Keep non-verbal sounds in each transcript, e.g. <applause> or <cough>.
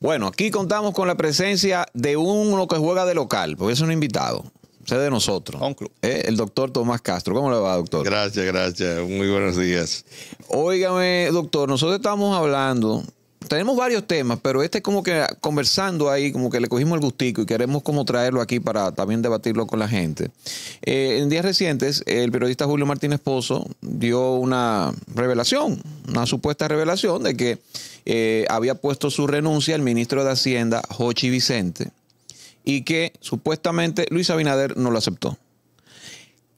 Bueno, aquí contamos con la presencia de uno que juega de local, porque es un invitado. Es de nosotros. Eh, el doctor Tomás Castro. ¿Cómo le va, doctor? Gracias, gracias. Muy buenos días. Óigame, doctor, nosotros estamos hablando tenemos varios temas, pero este como que conversando ahí, como que le cogimos el gustico y queremos como traerlo aquí para también debatirlo con la gente. Eh, en días recientes, el periodista Julio Martínez Pozo dio una revelación, una supuesta revelación de que eh, había puesto su renuncia el ministro de Hacienda, Jochi Vicente, y que supuestamente Luis Abinader no lo aceptó.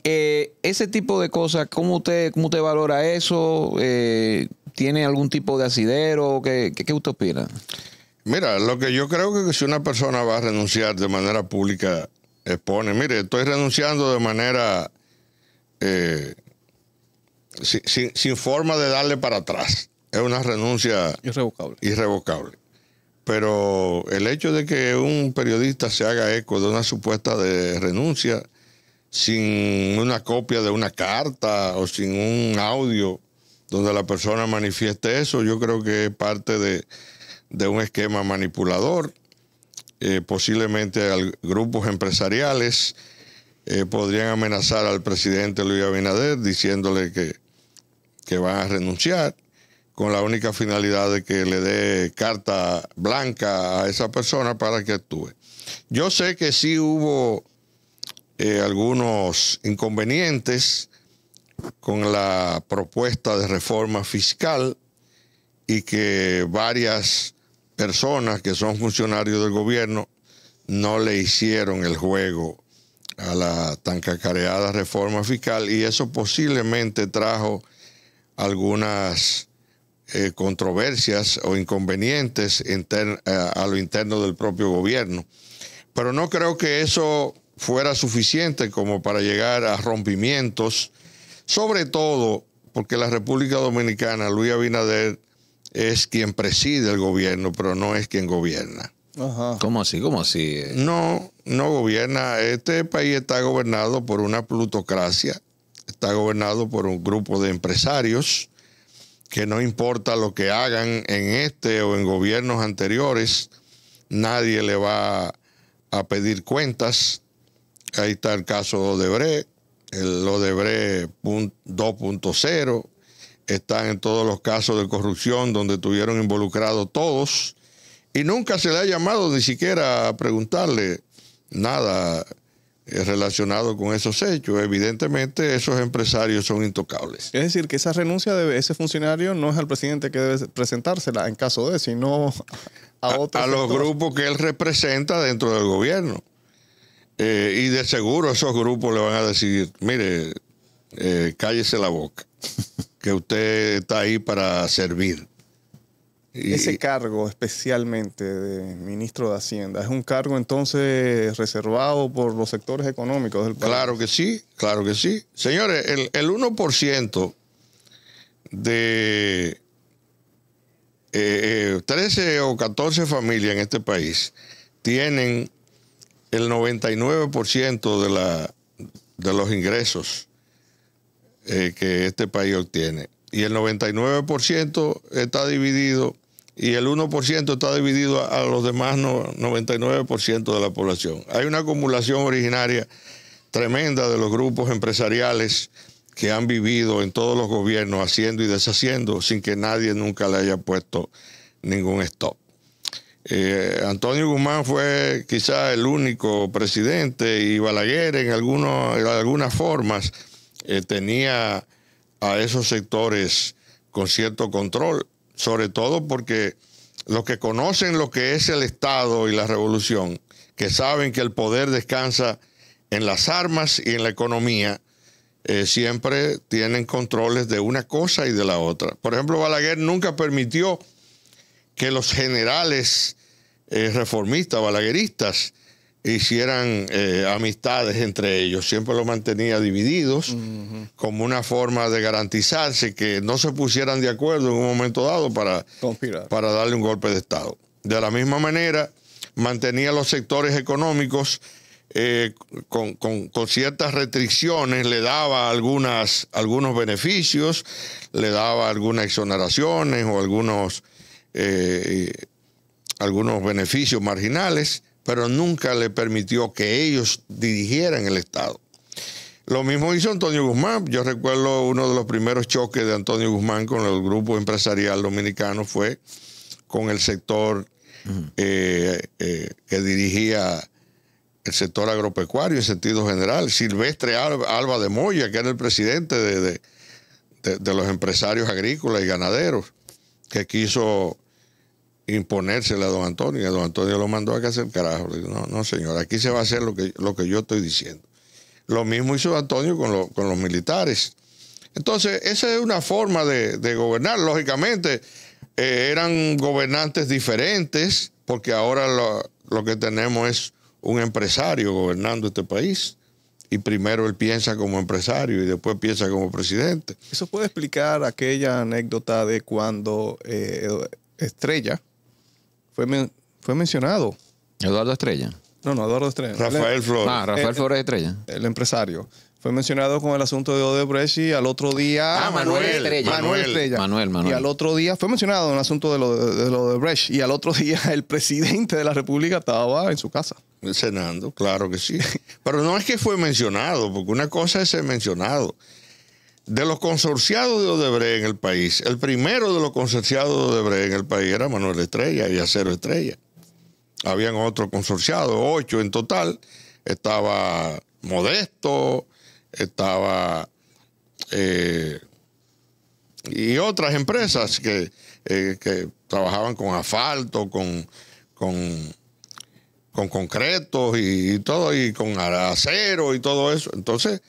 Eh, ese tipo de cosas, ¿cómo usted, cómo usted valora eso? Eh, ¿Tiene algún tipo de asidero? ¿Qué, qué, usted opina? Mira, lo que yo creo que si una persona va a renunciar de manera pública, expone, mire, estoy renunciando de manera eh, sin, forma de darle para atrás. Es una renuncia irrevocable. irrevocable. Pero el hecho de que un periodista se haga eco de una supuesta de renuncia, sin una copia de una carta o sin un audio donde la persona manifieste eso, yo creo que es parte de, de un esquema manipulador. Eh, posiblemente grupos empresariales eh, podrían amenazar al presidente Luis Abinader diciéndole que, que van a renunciar con la única finalidad de que le dé carta blanca a esa persona para que actúe. Yo sé que sí hubo eh, algunos inconvenientes con la propuesta de reforma fiscal y que varias personas que son funcionarios del gobierno no le hicieron el juego a la tan cacareada reforma fiscal y eso posiblemente trajo algunas eh, controversias o inconvenientes eh, a lo interno del propio gobierno. Pero no creo que eso fuera suficiente como para llegar a rompimientos, sobre todo porque la República Dominicana, Luis Abinader, es quien preside el gobierno, pero no es quien gobierna. ¿Cómo así? ¿Cómo así? No, no gobierna. Este país está gobernado por una plutocracia, está gobernado por un grupo de empresarios que no importa lo que hagan en este o en gobiernos anteriores, nadie le va a pedir cuentas, Ahí está el caso Odebrecht, el Odebrecht 2.0. Están en todos los casos de corrupción donde estuvieron involucrados todos. Y nunca se le ha llamado ni siquiera a preguntarle nada eh, relacionado con esos hechos. Evidentemente, esos empresarios son intocables. Es decir, que esa renuncia de ese funcionario no es al presidente que debe presentársela en caso de, sino a otros. a los grupos que él representa dentro del gobierno. Eh, y de seguro esos grupos le van a decir, mire, eh, cállese la boca, <laughs> que usted está ahí para servir. Ese cargo especialmente de ministro de Hacienda, ¿es un cargo entonces reservado por los sectores económicos del país? Claro que sí, claro que sí. Señores, el, 1% de 13 eh, o 14 familias en este país tienen el 99% de, la, de los ingresos eh, que este país obtiene. Y el 99% está dividido y el 1% está dividido a, los demás 99% de la población. Hay una acumulación originaria tremenda de los grupos empresariales que han vivido en todos los gobiernos haciendo y deshaciendo sin que nadie nunca le haya puesto ningún stop. Eh, Antonio Guzmán fue quizá el único presidente y Balaguer en, algunas formas eh, tenía a esos sectores con cierto control, sobre todo porque los que conocen lo que es el Estado y la revolución, que saben que el poder descansa en las armas y en la economía, eh, siempre tienen controles de una cosa y de la otra. Por ejemplo, Balaguer nunca permitió que los generales eh, reformistas, balagueristas, hicieran eh, amistades entre ellos. Siempre lo mantenía divididos como una forma de garantizarse que no se pusieran de acuerdo en un momento dado para, para darle un golpe de Estado. De la misma manera, mantenía los sectores económicos eh, con, con, ciertas restricciones, le daba algunas, algunos beneficios, le daba algunas exoneraciones o algunos eh, algunos beneficios marginales, pero nunca le permitió que ellos dirigieran el Estado. Lo mismo hizo Antonio Guzmán. Yo recuerdo uno de los primeros choques de Antonio Guzmán con el grupo empresarial dominicano fue con el sector eh, eh, que dirigía el sector agropecuario en sentido general. Silvestre Alba de Moya, que era el presidente de los empresarios agrícolas y ganaderos, que quiso imponérsela a don Antonio. Y don Antonio lo mandó a que hacer carajo. no, no, señor, aquí se va a hacer lo que, lo que yo estoy diciendo. Lo mismo hizo Antonio con, los militares. Entonces, esa es una forma de, gobernar. Lógicamente, eh, eran gobernantes diferentes, porque ahora lo, que tenemos es un empresario gobernando este país y primero él piensa como empresario y después piensa como presidente. ¿Eso puede explicar aquella anécdota de cuando eh, Estrella fue, fue mencionado. Eduardo Estrella. No, no, Eduardo Estrella. Rafael Flores. Ah, Rafael eh, Flores Estrella. El empresario. Fue mencionado con el asunto de Odebrecht y al otro día. Ah, Manuel, Estrella. Manuel Estrella. Y al otro día, fue mencionado en el asunto de lo de, Y al otro día, <laughs> el presidente de la República estaba en su casa. Cenando, claro que sí. Pero no es que fue mencionado, porque una cosa es ser mencionado de los consorciados de Odebrecht en el país, el primero de los consorciados de Odebrecht en el país era Manuel Estrella y Acero Estrella. Habían otros consorciados, ocho en total. Estaba Modesto, estaba... Eh, y otras empresas eh, que, trabajaban con asfalto, con, con, con concretos y, todo, y con acero y todo eso. Entonces,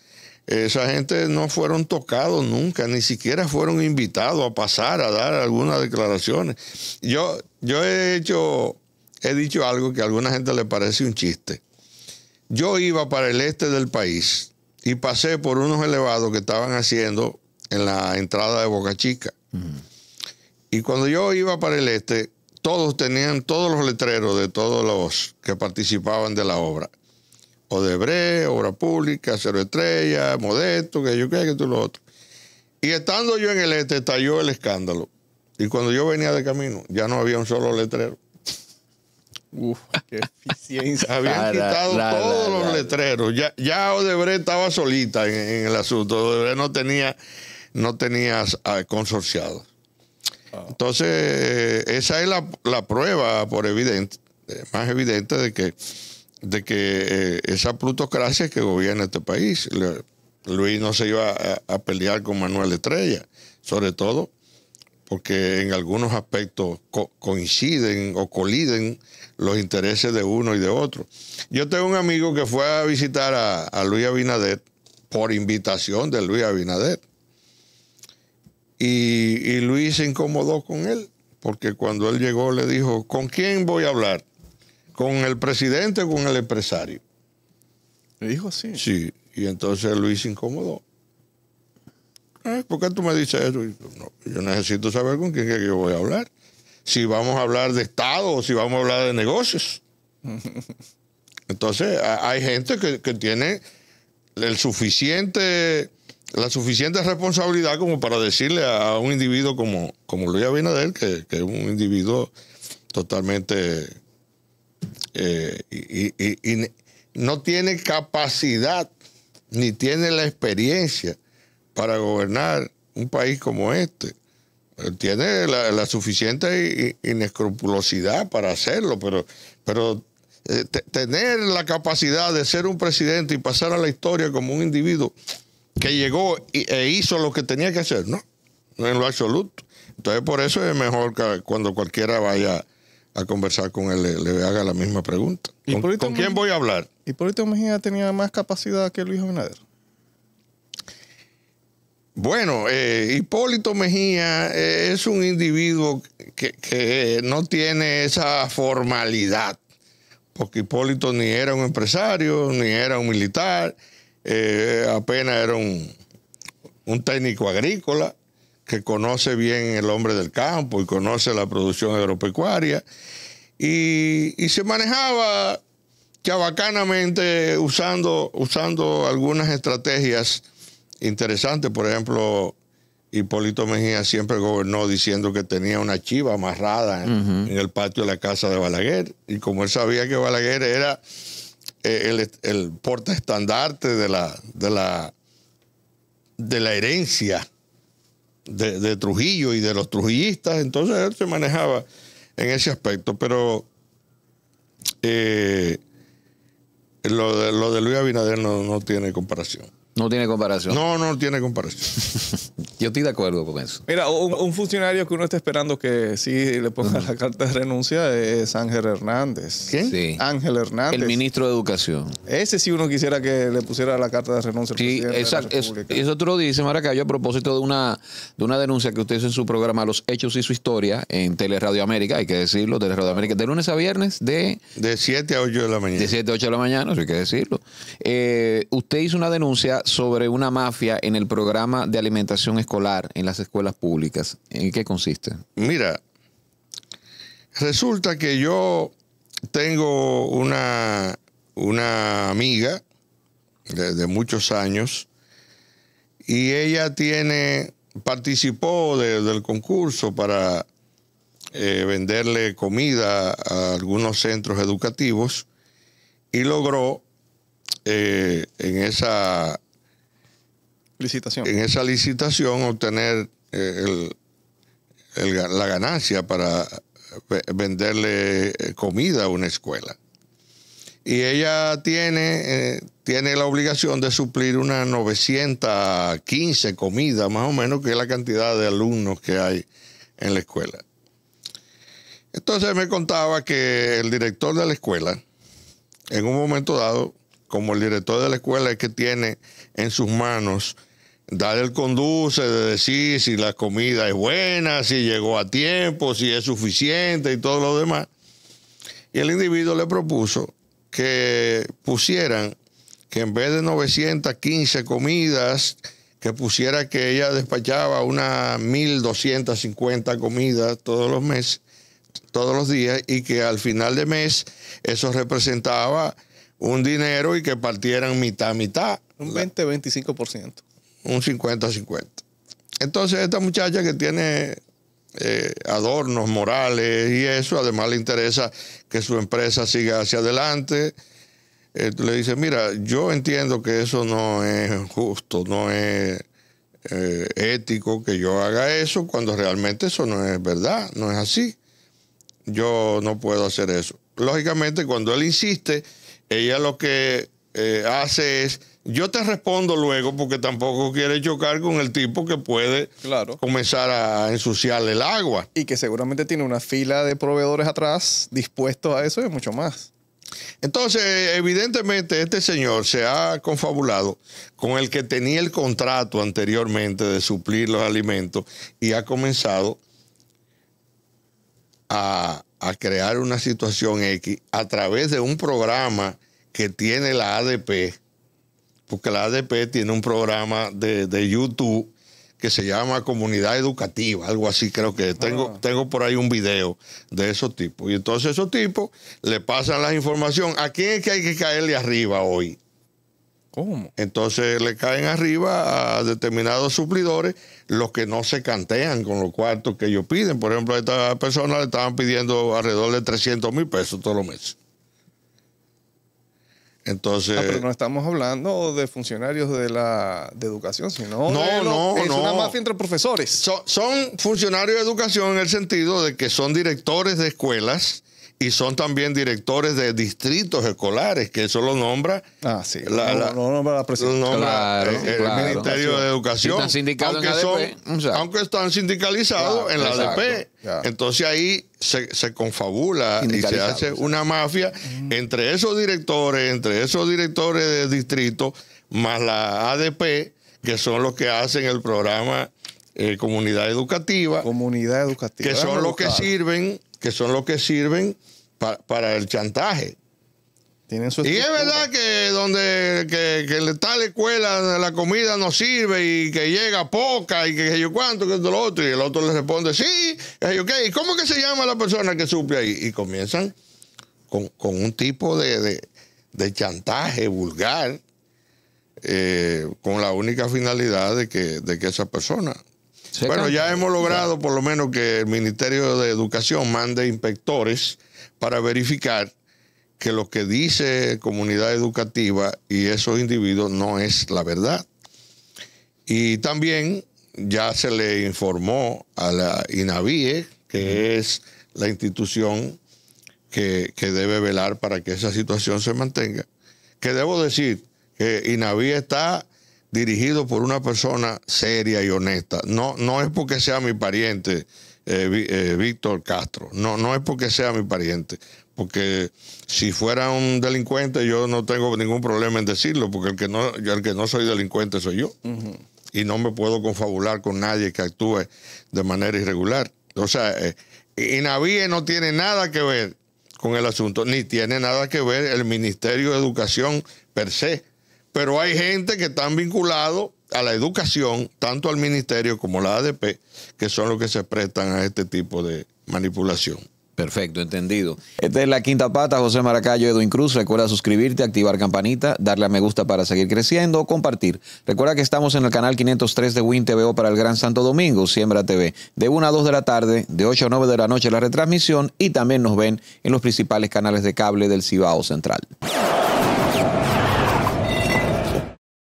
esa gente no fueron tocados nunca, ni siquiera fueron invitados a pasar a dar algunas declaraciones. Yo, yo he hecho, he dicho algo que a alguna gente le parece un chiste. Yo iba para el este del país y pasé por unos elevados que estaban haciendo en la entrada de Boca Chica. Y cuando yo iba para el este, todos tenían todos los letreros de todos los que participaban de la obra. Odebrecht, Obra Pública, Cero Estrella, Modesto, que yo qué, que tú lo otro. Y estando yo en el este, estalló el escándalo. Y cuando yo venía de camino, ya no había un solo letrero. Uf, qué eficiencia. <laughs> Habían quitado todos los letreros. Ya, ya, Odebrecht estaba solita en, el asunto. Odebrecht no tenía, no ah. Entonces, eh, esa es la, prueba por evidente, eh, más evidente de que de que eh, esa plutocracia que gobierna este país. Luis no se iba a, pelear con Manuel Estrella, sobre todo porque en algunos aspectos coinciden o coliden los intereses de uno y de otro. Yo tengo un amigo que fue a visitar a, Luis Abinader por invitación de Luis Abinader. Y, y Luis se incomodó con él, porque cuando él llegó le dijo, ¿con quién voy a hablar? con el presidente o con el empresario. ¿Le dijo sí? Sí, y entonces Luis se incomodó. Eh, ¿Por qué tú me dices eso? Yo, no, yo necesito saber con quién que yo voy a hablar. Si vamos a hablar de Estado o si vamos a hablar de negocios. <laughs> Entonces, hay gente que, tiene el suficiente, la suficiente responsabilidad como para decirle a, un individuo como, como Luis Abinader, que, que es un individuo totalmente eh, y, no tiene capacidad ni tiene la experiencia para gobernar un país como este. Tiene la, suficiente inescrupulosidad para hacerlo, pero, pero eh, tener la capacidad de ser un presidente y pasar a la historia como un individuo que llegó e hizo lo que tenía que hacer, no, no en lo absoluto. Entonces por eso es mejor cuando cualquiera vaya a conversar con él, le, haga la misma pregunta. ¿Con, quién voy a hablar? ¿Hipólito Mejía tenía más capacidad que Luis Abinader? Bueno, eh, Hipólito Mejía eh, es un individuo que, no tiene esa formalidad, porque Hipólito ni era un empresario, ni era un militar, eh, apenas era un técnico agrícola que conoce bien el hombre del campo y conoce la producción agropecuaria y, se manejaba chabacanamente usando, usando algunas estrategias interesantes. Por ejemplo, Hipólito Mejía siempre gobernó diciendo que tenía una chiva amarrada en, el patio de la casa de Balaguer. Y como él sabía que Balaguer era eh, el, el portaestandarte de la, de la, de la herencia de, Trujillo y de los trujillistas, entonces él se manejaba en ese aspecto, pero eh, lo, de, Luis Abinader no, no tiene comparación. No tiene comparación. No, no tiene comparación. <laughs> Yo estoy de acuerdo con eso. Mira, un, funcionario que uno está esperando que sí le ponga la carta de renuncia es Ángel Hernández. ¿Qué? Sí. Ángel Hernández. El ministro de Educación. Ese sí uno quisiera que le pusiera la carta de renuncia. sí, exacto. Y eso tú lo dices, Maracayo, a propósito de una, de una denuncia que usted hizo en su programa Los Hechos y su Historia en Teleradio América, hay que decirlo, Teleradio América, de lunes a viernes de... De 7 a 8 de la mañana. De 7 a 8 de la mañana, eso hay que decirlo. Eh, usted hizo una denuncia sobre una mafia en el programa de alimentación escolar en las escuelas públicas? ¿En qué consiste? Mira, resulta que yo tengo una, una amiga de, muchos años y ella tiene participó del concurso para eh, venderle comida a algunos centros educativos y logró eh, en esa en esa licitación obtener eh, la ganancia para venderle eh, comida a una escuela. Y ella tiene, eh, tiene la obligación de suplir unas 915 comidas, más o menos, que es la cantidad de alumnos que hay en la escuela. Entonces me contaba que el director de la escuela, en un momento dado, como el director de la escuela es que tiene en sus manos dar el conduce, de decir si la comida es buena, si llegó a tiempo, si es suficiente y todo lo demás. Y el individuo le propuso que pusieran que en vez de 915 comidas, que pusiera que ella despachaba unas 1250 comidas todos los meses, todos los días, y que al final de mes eso representaba un dinero y que partieran mitad, mitad. Un 20-25% un 50-50. Entonces esta muchacha que tiene eh, adornos morales y eso, además le interesa que su empresa siga hacia adelante, eh, le dice, mira, yo entiendo que eso no es justo, no es eh, ético que yo haga eso, cuando realmente eso no es verdad, no es así. Yo no puedo hacer eso. Lógicamente, cuando él insiste, ella lo que hace es yo te respondo luego porque tampoco quiere chocar con el tipo que puede comenzar a ensuciar el agua. Y que seguramente tiene una fila de proveedores atrás dispuestos a eso y mucho más. Entonces, evidentemente, este señor se ha confabulado con el que tenía el contrato anteriormente de suplir los alimentos y ha comenzado a, a crear una situación X a través de un programa que tiene la ADP porque la ADP tiene un programa de, YouTube que se llama Comunidad Educativa, algo así creo que. Tengo, ah. tengo por ahí un video de esos tipos. Y entonces esos tipos le pasan la información. ¿A quién es que hay que caerle arriba hoy? ¿Cómo? Entonces le caen arriba a determinados suplidores los que no se cantean con los cuartos que ellos piden. Por ejemplo, a esta persona le estaban pidiendo alrededor de 300 mil pesos todos los meses. Entonces. Ah, pero no estamos hablando de funcionarios de la educación, sino. es una mafia entre profesores. son, funcionarios de educación en el sentido de que son directores de escuelas y son también directores de distritos escolares, que eso lo nombra. Ah, nombra el, Ministerio de Educación. Están aunque, están sindicalizados en la ADP. Entonces ahí se, confabula y se hace una mafia mm. entre esos directores, entre esos directores de distrito, más la ADP, que son los que hacen el programa eh, Comunidad Educativa. Comunidad Educativa. Que son los que sirven que son los que sirven para el chantaje. y es verdad que donde que, tal escuela la comida no sirve y que llega poca y que yo cuánto, que lo otro, y el otro le responde, sí, y ¿cómo que se llama la persona que suple ahí? Y comienzan con, un tipo de, chantaje vulgar eh, con la única finalidad de que, de que esa persona bueno, ya hemos logrado por lo menos que el Ministerio de Educación mande inspectores para verificar que lo que dice comunidad educativa y esos individuos no es la verdad. Y también ya se le informó a la INAVIE, que es la institución que, que, debe velar para que esa situación se mantenga. Que debo decir que INAVIE está dirigido por una persona seria y honesta. No, no es porque sea mi pariente, eh, eh, Víctor Castro. No, no es porque sea mi pariente. Porque si fuera un delincuente, yo no tengo ningún problema en decirlo, porque el que no, yo, el que no soy delincuente soy yo. Y no me puedo confabular con nadie que actúe de manera irregular. O sea, eh, Inavie no tiene nada que ver con el asunto, ni tiene nada que ver el Ministerio de Educación per se pero hay gente que están vinculados a la educación, tanto al ministerio como la ADP, que son los que se prestan a este tipo de manipulación. Perfecto, entendido. Esta es la quinta pata, José Maracayo, Edwin Cruz. Recuerda suscribirte, activar campanita, darle a me gusta para seguir creciendo, compartir. Recuerda que estamos en el canal 503 de Win TVO para el Gran Santo Domingo, Siembra TV, de 1 a 2 de la tarde, de 8 a 9 de la noche la retransmisión y también nos ven en los principales canales de cable del Cibao Central.